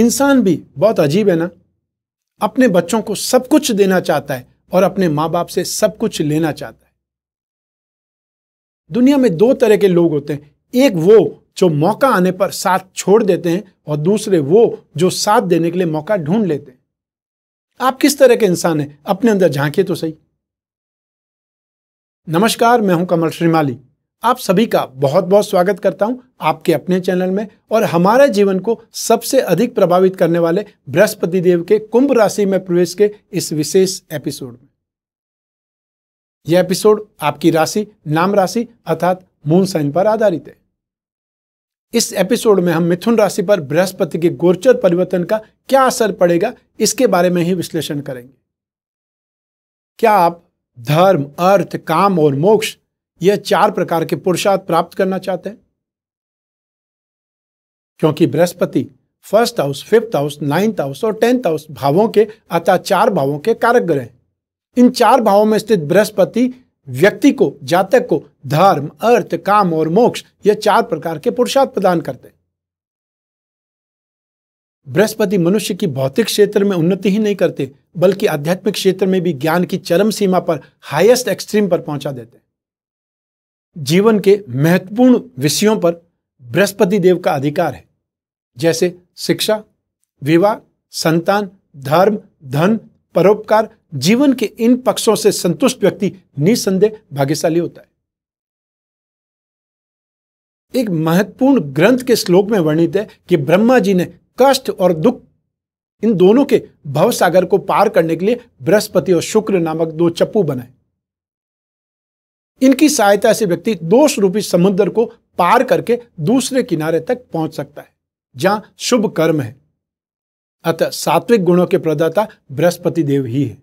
इंसान भी बहुत अजीब है ना अपने बच्चों को सब कुछ देना चाहता है और अपने माँ बाप से सब कुछ लेना चाहता है दुनिया में दो तरह के लोग होते हैं एक वो जो मौका आने पर साथ छोड़ देते हैं और दूसरे वो जो साथ देने के लिए मौका ढूंढ लेते हैं आप किस तरह के इंसान हैं अपने अंदर झांके तो सही नमस्कार मैं हूं कमल श्रीमाली आप सभी का बहुत बहुत स्वागत करता हूं आपके अपने चैनल में और हमारे जीवन को सबसे अधिक प्रभावित करने वाले बृहस्पति देव के कुंभ राशि में प्रवेश के इस विशेष एपिसोड में यह एपिसोड आपकी राशि नाम राशि अर्थात मून साइन पर आधारित है इस एपिसोड में हम मिथुन राशि पर बृहस्पति के गोचर परिवर्तन का क्या असर पड़ेगा इसके बारे में ही विश्लेषण करेंगे क्या आप धर्म अर्थ काम और मोक्ष यह चार प्रकार के पुरुषार्थ प्राप्त करना चाहते हैं क्योंकि बृहस्पति first house fifth house ninth house और टेंथ हाउस भावों के अतः चार भावों के कारक ग्रह इन चार भावों में स्थित बृहस्पति व्यक्ति को जातक को धर्म अर्थ काम और मोक्ष यह चार प्रकार के पुरुषार्थ प्रदान करते हैं बृहस्पति मनुष्य की भौतिक क्षेत्र में उन्नति ही नहीं करते बल्कि आध्यात्मिक क्षेत्र में भी ज्ञान की चरम सीमा पर हाईएस्ट एक्सट्रीम पर पहुंचा देते हैं जीवन के महत्वपूर्ण विषयों पर बृहस्पति देव का अधिकार है जैसे शिक्षा विवाह संतान धर्म धन परोपकार जीवन के इन पक्षों से संतुष्ट व्यक्ति निसंदेह भाग्यशाली होता है एक महत्वपूर्ण ग्रंथ के श्लोक में वर्णित है कि ब्रह्मा जी ने कष्ट और दुख इन दोनों के भवसागर को पार करने के लिए बृहस्पति और शुक्र नामक दो चप्पू बनाए इनकी सहायता से व्यक्ति दोष रूपी समुद्र को पार करके दूसरे किनारे तक पहुंच सकता है जहां शुभ कर्म है अतः सात्विक गुणों के प्रदाता बृहस्पति देव ही है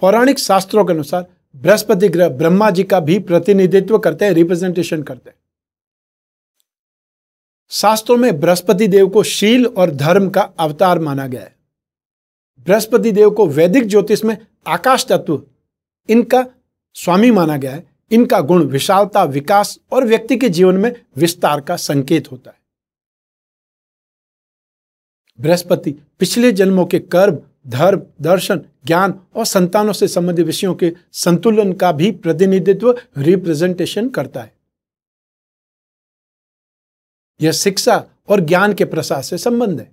पौराणिक शास्त्रों के अनुसार बृहस्पति ग्रह ब्रह्मा जी का भी प्रतिनिधित्व करते हैं रिप्रेजेंटेशन करते हैं शास्त्रों में बृहस्पति देव को शील और धर्म का अवतार माना गया है बृहस्पति देव को वैदिक ज्योतिष में आकाश तत्व इनका स्वामी माना गया है इनका गुण विशालता विकास और व्यक्ति के जीवन में विस्तार का संकेत होता है बृहस्पति पिछले जन्मों के कर्म धर्म दर्शन ज्ञान और संतानों से संबंधित विषयों के संतुलन का भी प्रतिनिधित्व रिप्रेजेंटेशन करता है यह शिक्षा और ज्ञान के प्रसार से संबंध है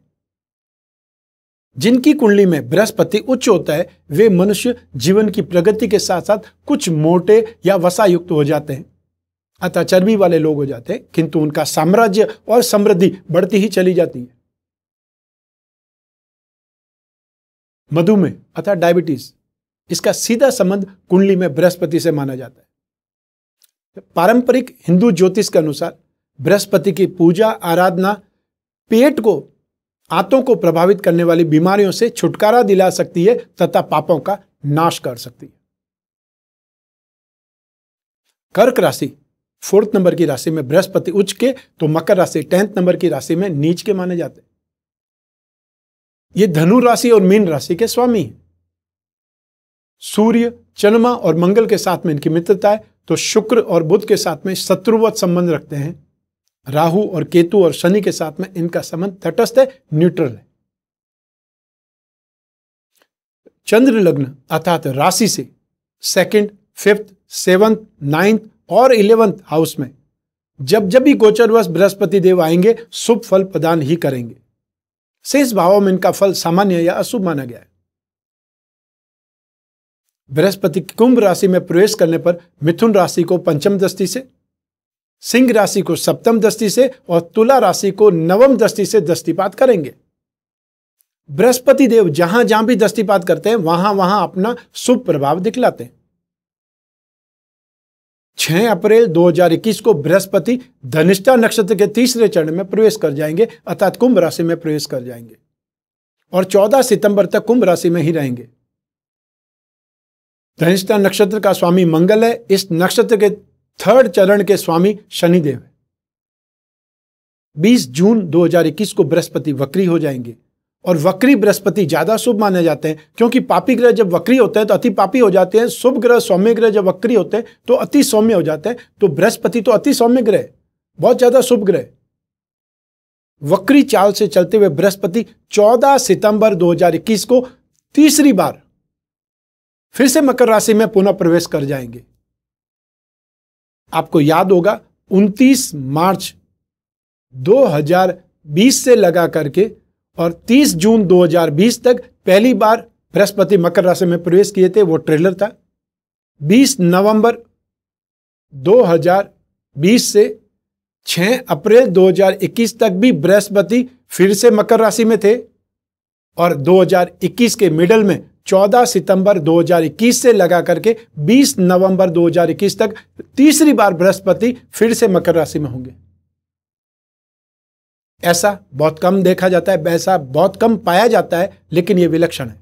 जिनकी कुंडली में बृहस्पति उच्च होता है वे मनुष्य जीवन की प्रगति के साथ साथ कुछ मोटे या वसा युक्त हो जाते हैं अतः चर्बी वाले लोग हो जाते हैं किंतु उनका साम्राज्य और समृद्धि बढ़ती ही चली जाती है मधुमेह अतः डायबिटीज इसका सीधा संबंध कुंडली में बृहस्पति से माना जाता है पारंपरिक हिंदू ज्योतिष के अनुसार बृहस्पति की पूजा आराधना पेट को आंतों को प्रभावित करने वाली बीमारियों से छुटकारा दिला सकती है तथा पापों का नाश कर सकती है कर्क राशि फोर्थ नंबर की राशि में बृहस्पति उच्च के तो मकर राशि टेंथ नंबर की राशि में नीच के माने जाते हैं ये धनु राशि और मीन राशि के स्वामी हैं सूर्य चंद्रमा और मंगल के साथ में इनकी मित्रता है तो शुक्र और बुध के साथ में शत्रुवत संबंध रखते हैं राहु और केतु और शनि के साथ में इनका संबंध तटस्थ है न्यूट्रल है चंद्र लग्न अर्थात राशि से सेकंड फिफ्थ सेवंथ नाइन्थ और इलेवंथ हाउस में जब जब भी गोचरवश बृहस्पति देव आएंगे शुभ फल प्रदान ही करेंगे शेष भावों में इनका फल सामान्य या अशुभ माना गया है बृहस्पति कुंभ राशि में प्रवेश करने पर मिथुन राशि को पंचम दृष्टि से सिंह राशि को सप्तम दृष्टि से और तुला राशि को नवम दृष्टि से दृष्टिपात करेंगे बृहस्पति देव जहां जहां भी दृष्टिपात करते हैं वहां वहां अपना शुभ प्रभाव दिखलाते हैं 6 अप्रैल 2021 को बृहस्पति धनिष्ठा नक्षत्र के तीसरे चरण में प्रवेश कर जाएंगे अर्थात कुंभ राशि में प्रवेश कर जाएंगे और 14 सितंबर तक कुंभ राशि में ही रहेंगे धनिष्ठा नक्षत्र का स्वामी मंगल है इस नक्षत्र के थर्ड चरण के स्वामी शनिदेव हैं 20 जून 2021 को बृहस्पति वक्री हो जाएंगे और वक्री बृहस्पति ज्यादा शुभ माने जाते हैं क्योंकि पापी ग्रह जब वक्री होते हैं तो अति पापी हो जाते हैं शुभ ग्रह सौम्य ग्रह जब वक्री होते हैं तो अति सौम्य हो जाते हैं तो बृहस्पति तो अति सौम्य ग्रह बहुत ज्यादा शुभ ग्रह वक्री चाल से चलते हुए बृहस्पति 14 सितंबर 2021 को तीसरी बार फिर से मकर राशि में पुनः प्रवेश कर जाएंगे आपको याद होगा 29 मार्च 2020 से लगा करके और 30 जून 2020 तक पहली बार बृहस्पति मकर राशि में प्रवेश किए थे वो ट्रेलर था 20 नवंबर 2020 से 6 अप्रैल 2021 तक भी बृहस्पति फिर से मकर राशि में थे और 2021 के मिडल में 14 सितंबर 2021 से लगा करके 20 नवंबर 2021 तक तीसरी बार बृहस्पति फिर से मकर राशि में होंगे ऐसा बहुत कम देखा जाता है वैसा बहुत कम पाया जाता है लेकिन यह विलक्षण है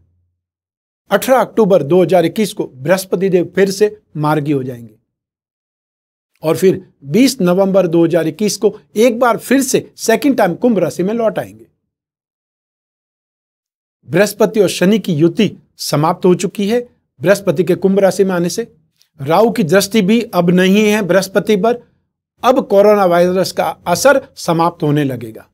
18 अक्टूबर 2021 को बृहस्पति देव फिर से मार्गी हो जाएंगे और फिर 20 नवंबर 2021 को एक बार फिर से सेकंड टाइम कुंभ राशि में लौट आएंगे बृहस्पति और शनि की युति समाप्त हो चुकी है बृहस्पति के कुंभ राशि में आने से राहु की दृष्टि भी अब नहीं है बृहस्पति पर अब कोरोना वायरस का असर समाप्त होने लगेगा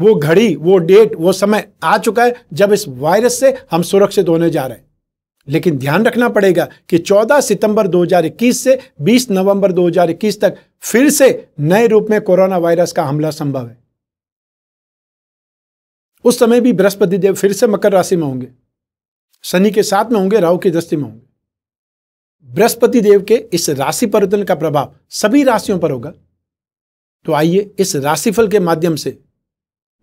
वो घड़ी वो डेट वो समय आ चुका है जब इस वायरस से हम सुरक्षित होने जा रहे हैं लेकिन ध्यान रखना पड़ेगा कि 14 सितंबर 2021 से 20 नवंबर 2021 तक फिर से नए रूप में कोरोना वायरस का हमला संभव है उस समय भी बृहस्पति देव फिर से मकर राशि में होंगे शनि के साथ में होंगे राहु की दृष्टि में होंगे बृहस्पति देव के इस राशि परिवर्तन का प्रभाव सभी राशियों पर होगा तो आइए इस राशिफल के माध्यम से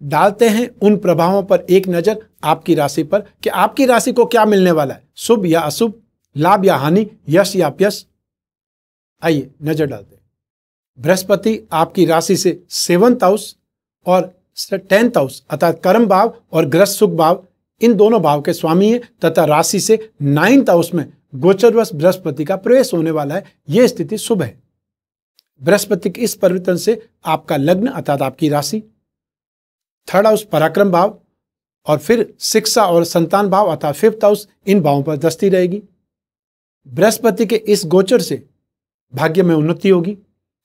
डालते हैं उन प्रभावों पर एक नज़र आपकी राशि पर कि आपकी राशि को क्या मिलने वाला है शुभ या अशुभ लाभ या हानि यश या अपयश आइए नज़र डालते हैं बृहस्पति आपकी राशि से सेवंथ हाउस और टेंथ हाउस अर्थात कर्म भाव और ग्रस्त सुख भाव इन दोनों भाव के स्वामी है तथा राशि से नाइन्थ हाउस में वश बृहस्पति का प्रवेश होने वाला है यह स्थिति शुभ है बृहस्पति के इस परिवर्तन से आपका लग्न अर्थात आपकी राशि थर्ड हाउस पराक्रम भाव और फिर शिक्षा और संतान भाव अर्थात फिफ्थ हाउस इन भावों पर दस्ती रहेगी बृहस्पति के इस गोचर से भाग्य में उन्नति होगी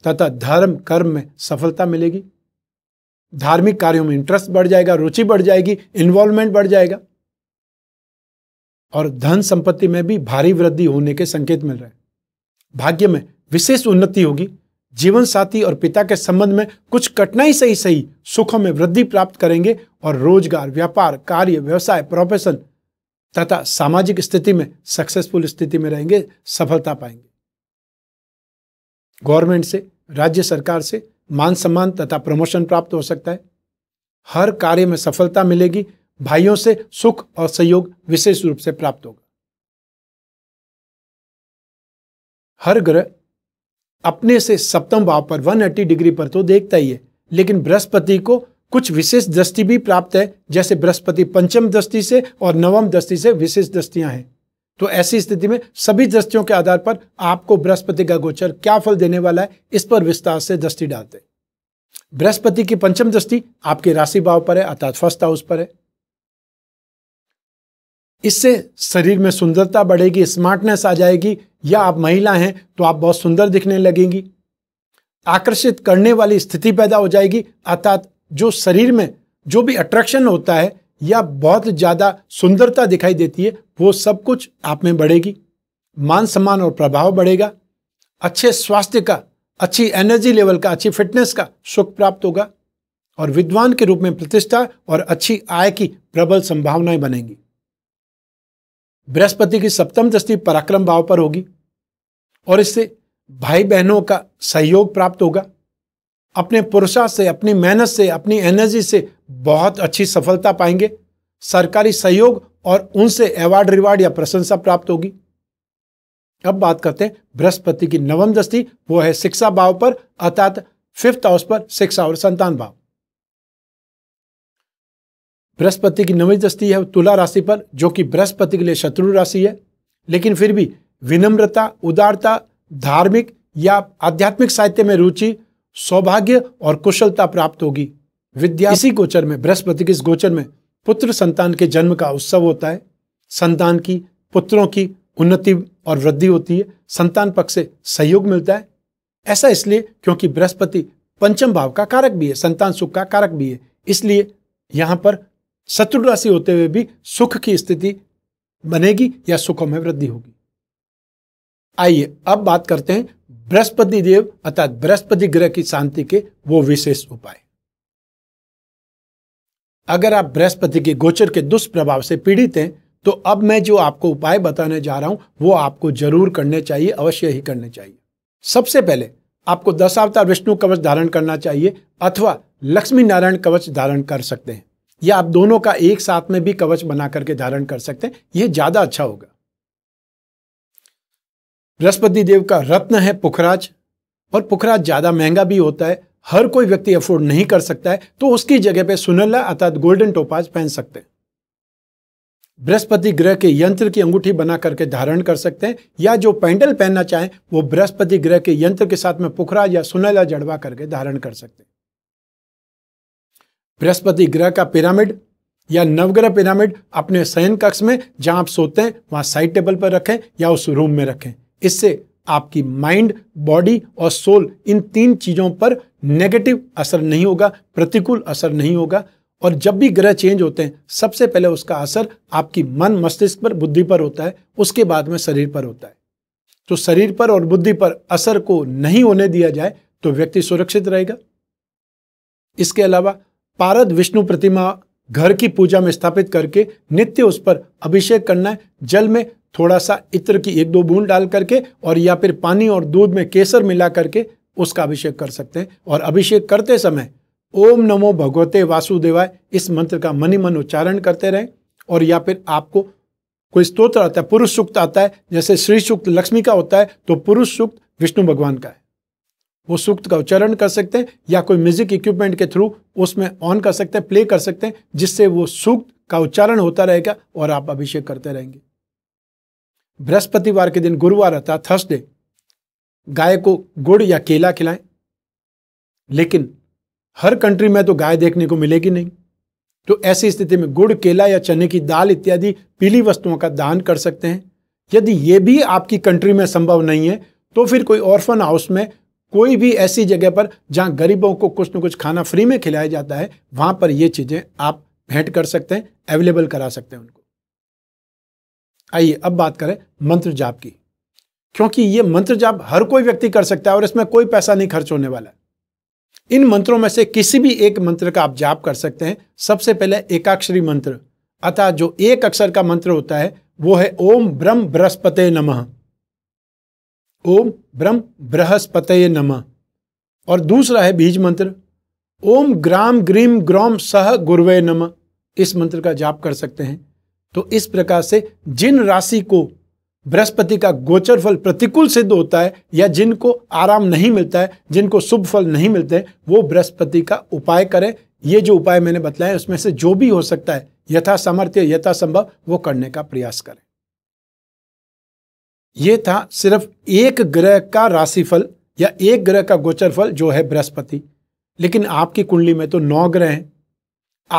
तथा धर्म कर्म में सफलता मिलेगी धार्मिक कार्यों में इंटरेस्ट बढ़ जाएगा रुचि बढ़ जाएगी इन्वॉल्वमेंट बढ़ जाएगा और धन संपत्ति में भी भारी वृद्धि होने के संकेत मिल रहे हैं भाग्य में विशेष उन्नति होगी जीवन साथी और पिता के संबंध में कुछ कठिनाई सही सही सुखों में वृद्धि प्राप्त करेंगे और रोजगार व्यापार कार्य व्यवसाय प्रोफेशन तथा सामाजिक स्थिति में सक्सेसफुल स्थिति में रहेंगे सफलता पाएंगे गवर्नमेंट से राज्य सरकार से मान सम्मान तथा प्रमोशन प्राप्त हो सकता है हर कार्य में सफलता मिलेगी भाइयों से सुख और सहयोग विशेष रूप से प्राप्त होगा हर ग्रह अपने से सप्तम भाव पर 180 डिग्री पर तो देखता ही है लेकिन बृहस्पति को कुछ विशेष दृष्टि भी प्राप्त है जैसे बृहस्पति पंचम दृष्टि से और नवम दृष्टि से विशेष दृष्टियां हैं तो ऐसी स्थिति में सभी दृष्टियों के आधार पर आपको बृहस्पति का गोचर क्या फल देने वाला है इस पर विस्तार से दृष्टि डालते बृहस्पति की पंचम दृष्टि आपके राशि भाव पर है अर्थात फर्स्ट हाउस पर है इससे शरीर में सुंदरता बढ़ेगी स्मार्टनेस आ जाएगी या आप महिला हैं तो आप बहुत सुंदर दिखने लगेंगी आकर्षित करने वाली स्थिति पैदा हो जाएगी अर्थात जो शरीर में जो भी अट्रैक्शन होता है या बहुत ज़्यादा सुंदरता दिखाई देती है वो सब कुछ आप में बढ़ेगी मान सम्मान और प्रभाव बढ़ेगा अच्छे स्वास्थ्य का अच्छी एनर्जी लेवल का अच्छी फिटनेस का सुख प्राप्त होगा और विद्वान के रूप में प्रतिष्ठा और अच्छी आय की प्रबल संभावनाएं बनेंगी बृहस्पति की सप्तम दृष्टि पराक्रम भाव पर होगी और इससे भाई बहनों का सहयोग प्राप्त होगा अपने पुरुषा से अपनी मेहनत से अपनी एनर्जी से बहुत अच्छी सफलता पाएंगे सरकारी सहयोग और उनसे अवार्ड रिवार्ड या प्रशंसा प्राप्त होगी अब बात करते हैं बृहस्पति की नवम दृष्टि वो है शिक्षा भाव पर अर्थात फिफ्थ हाउस पर शिक्षा और संतान भाव बृहस्पति की नवी दृष्टि है तुला राशि पर जो कि बृहस्पति के लिए शत्रु राशि है लेकिन फिर भी विनम्रता उदारता धार्मिक या आध्यात्मिक साहित्य में रुचि सौभाग्य और कुशलता प्राप्त होगी विद्या इसी गोचर में बृहस्पति के इस गोचर में पुत्र संतान के जन्म का उत्सव होता है संतान की पुत्रों की उन्नति और वृद्धि होती है संतान पक्ष से सहयोग मिलता है ऐसा इसलिए क्योंकि बृहस्पति पंचम भाव का कारक भी है संतान सुख का कारक भी है इसलिए यहां पर शत्रु राशि होते हुए भी सुख की स्थिति बनेगी या सुखों में वृद्धि होगी आइए अब बात करते हैं बृहस्पति देव अर्थात बृहस्पति ग्रह की शांति के वो विशेष उपाय अगर आप बृहस्पति के गोचर के दुष्प्रभाव से पीड़ित हैं तो अब मैं जो आपको उपाय बताने जा रहा हूं वो आपको जरूर करने चाहिए अवश्य ही करने चाहिए सबसे पहले आपको दशावतार विष्णु कवच धारण करना चाहिए अथवा लक्ष्मी नारायण कवच धारण कर सकते हैं या आप दोनों का एक साथ में भी कवच बना करके धारण कर सकते हैं यह ज्यादा अच्छा होगा बृहस्पति देव का रत्न है पुखराज और पुखराज ज़्यादा महंगा भी होता है हर कोई व्यक्ति अफोर्ड नहीं कर सकता है तो उसकी जगह पे सुनला अर्थात गोल्डन टोपाज पहन सकते हैं बृहस्पति ग्रह के यंत्र की अंगूठी बना करके धारण कर सकते हैं या जो पैंडल पहनना चाहें वो बृहस्पति ग्रह के यंत्र के साथ में पुखराज या सुनला जड़वा करके धारण कर सकते हैं बृहस्पति ग्रह का पिरामिड या नवग्रह पिरामिड अपने शयन कक्ष में जहां आप सोते हैं वहां साइड टेबल पर रखें या उस रूम में रखें इससे आपकी माइंड बॉडी और सोल इन तीन चीज़ों पर नेगेटिव असर नहीं होगा प्रतिकूल असर नहीं होगा और जब भी ग्रह चेंज होते हैं सबसे पहले उसका असर आपकी मन मस्तिष्क पर बुद्धि पर होता है उसके बाद में शरीर पर होता है तो शरीर पर और बुद्धि पर असर को नहीं होने दिया जाए तो व्यक्ति सुरक्षित रहेगा इसके अलावा पारद विष्णु प्रतिमा घर की पूजा में स्थापित करके नित्य उस पर अभिषेक करना है जल में थोड़ा सा इत्र की एक दो बूंद डाल करके और या फिर पानी और दूध में केसर मिला करके उसका अभिषेक कर सकते हैं और अभिषेक करते समय ओम नमो भगवते वासुदेवाय इस मंत्र का मनी मन उच्चारण करते रहें और या फिर आपको कोई स्तोत्र आता है पुरुष सूक्त आता है जैसे श्री सूक्त लक्ष्मी का होता है तो पुरुष सूक्त विष्णु भगवान का है वो सूक्त का उच्चारण कर सकते हैं या कोई म्यूजिक इक्विपमेंट के थ्रू उसमें ऑन कर सकते हैं प्ले कर सकते हैं जिससे वो सूक्त का उच्चारण होता रहेगा और आप अभिषेक करते रहेंगे बृहस्पतिवार के दिन गुरुवार आता थर्सडे गाय को गुड़ या केला खिलाएं लेकिन हर कंट्री में तो गाय देखने को मिलेगी नहीं तो ऐसी स्थिति में गुड़ केला या चने की दाल इत्यादि पीली वस्तुओं का दान कर सकते हैं यदि ये भी आपकी कंट्री में संभव नहीं है तो फिर कोई ऑर्फन हाउस में कोई भी ऐसी जगह पर जहां गरीबों को कुछ न कुछ खाना फ्री में खिलाया जाता है वहां पर ये चीज़ें आप भेंट कर सकते हैं अवेलेबल करा सकते हैं उनको आइए अब बात करें मंत्र जाप की क्योंकि ये मंत्र जाप हर कोई व्यक्ति कर सकता है और इसमें कोई पैसा नहीं खर्च होने वाला इन मंत्रों में से किसी भी एक मंत्र का आप जाप कर सकते हैं सबसे पहले एकाक्षरी मंत्र अतः जो एक अक्षर का मंत्र होता है वो है ओम ब्रह्म बृहस्पते नमः ओम ब्रह्म बृहस्पते नमः और दूसरा है बीज मंत्र ओम ग्राम ग्रीम ग्रोम सह गुरुवे नमः इस मंत्र का जाप कर सकते हैं तो इस प्रकार से जिन राशि को बृहस्पति का गोचर फल प्रतिकूल सिद्ध होता है या जिनको आराम नहीं मिलता है जिनको शुभ फल नहीं मिलते हैं वो बृहस्पति का उपाय करें ये जो उपाय मैंने बताया उसमें से जो भी हो सकता है यथा सामर्थ्य यथा संभव वो करने का प्रयास करें ये था सिर्फ एक ग्रह का राशिफल या एक ग्रह का गोचर फल जो है बृहस्पति लेकिन आपकी कुंडली में तो नौ ग्रह हैं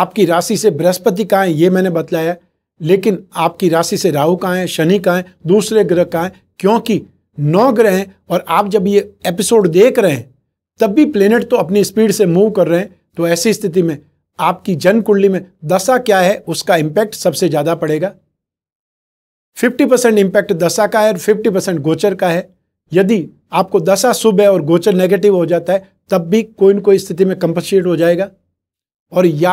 आपकी राशि से बृहस्पति कहाँ है ये मैंने बतलाया लेकिन आपकी राशि से राहु कहाँ है शनि कहाँ है दूसरे ग्रह कहाँ है क्योंकि नौ ग्रह हैं और आप जब ये एपिसोड देख रहे हैं तब भी प्लेनेट तो अपनी स्पीड से मूव कर रहे हैं तो ऐसी स्थिति में आपकी जन्म कुंडली में दशा क्या है उसका इम्पैक्ट सबसे ज़्यादा पड़ेगा 50 परसेंट इम्पैक्ट दशा का है और 50 परसेंट गोचर का है यदि आपको दशा शुभ है और गोचर नेगेटिव हो जाता है तब भी कोई न कोई स्थिति में कंपनसेट हो जाएगा और या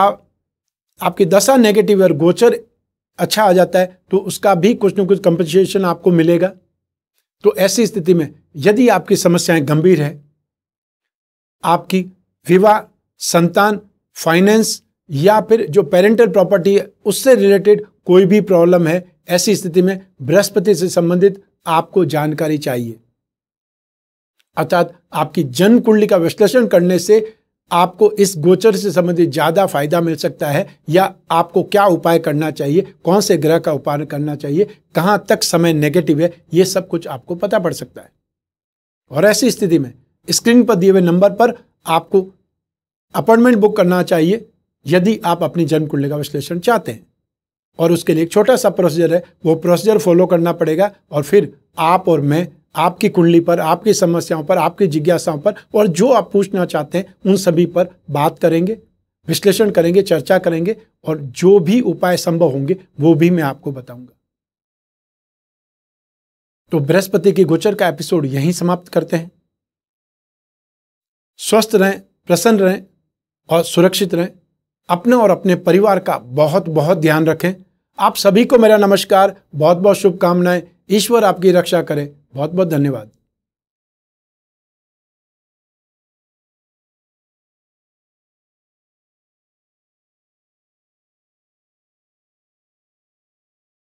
आपकी दशा नेगेटिव है और गोचर अच्छा आ जाता है तो उसका भी कुछ ना कुछ कंपनसेशन आपको मिलेगा तो ऐसी स्थिति में यदि आपकी समस्याएं गंभीर है आपकी विवाह संतान फाइनेंस या फिर जो पेरेंटल प्रॉपर्टी है उससे रिलेटेड कोई भी प्रॉब्लम है ऐसी स्थिति में बृहस्पति से संबंधित आपको जानकारी चाहिए अर्थात आपकी जन्म कुंडली का विश्लेषण करने से आपको इस गोचर से संबंधित ज़्यादा फायदा मिल सकता है या आपको क्या उपाय करना चाहिए कौन से ग्रह का उपाय करना चाहिए कहाँ तक समय नेगेटिव है यह सब कुछ आपको पता पड़ सकता है और ऐसी स्थिति में स्क्रीन पर दिए हुए नंबर पर आपको अपॉइंटमेंट बुक करना चाहिए यदि आप अपनी जन्म कुंडली का विश्लेषण चाहते हैं और उसके लिए एक छोटा सा प्रोसीजर है वो प्रोसीजर फॉलो करना पड़ेगा और फिर आप और मैं आपकी कुंडली पर आपकी समस्याओं पर आपकी जिज्ञासाओं पर और जो आप पूछना चाहते हैं उन सभी पर बात करेंगे विश्लेषण करेंगे चर्चा करेंगे और जो भी उपाय संभव होंगे वो भी मैं आपको बताऊंगा तो बृहस्पति के गोचर का एपिसोड यहीं समाप्त करते हैं स्वस्थ रहें प्रसन्न रहें और सुरक्षित रहें अपने और अपने परिवार का बहुत बहुत ध्यान रखें आप सभी को मेरा नमस्कार बहुत बहुत शुभकामनाएं ईश्वर आपकी रक्षा करें बहुत बहुत धन्यवाद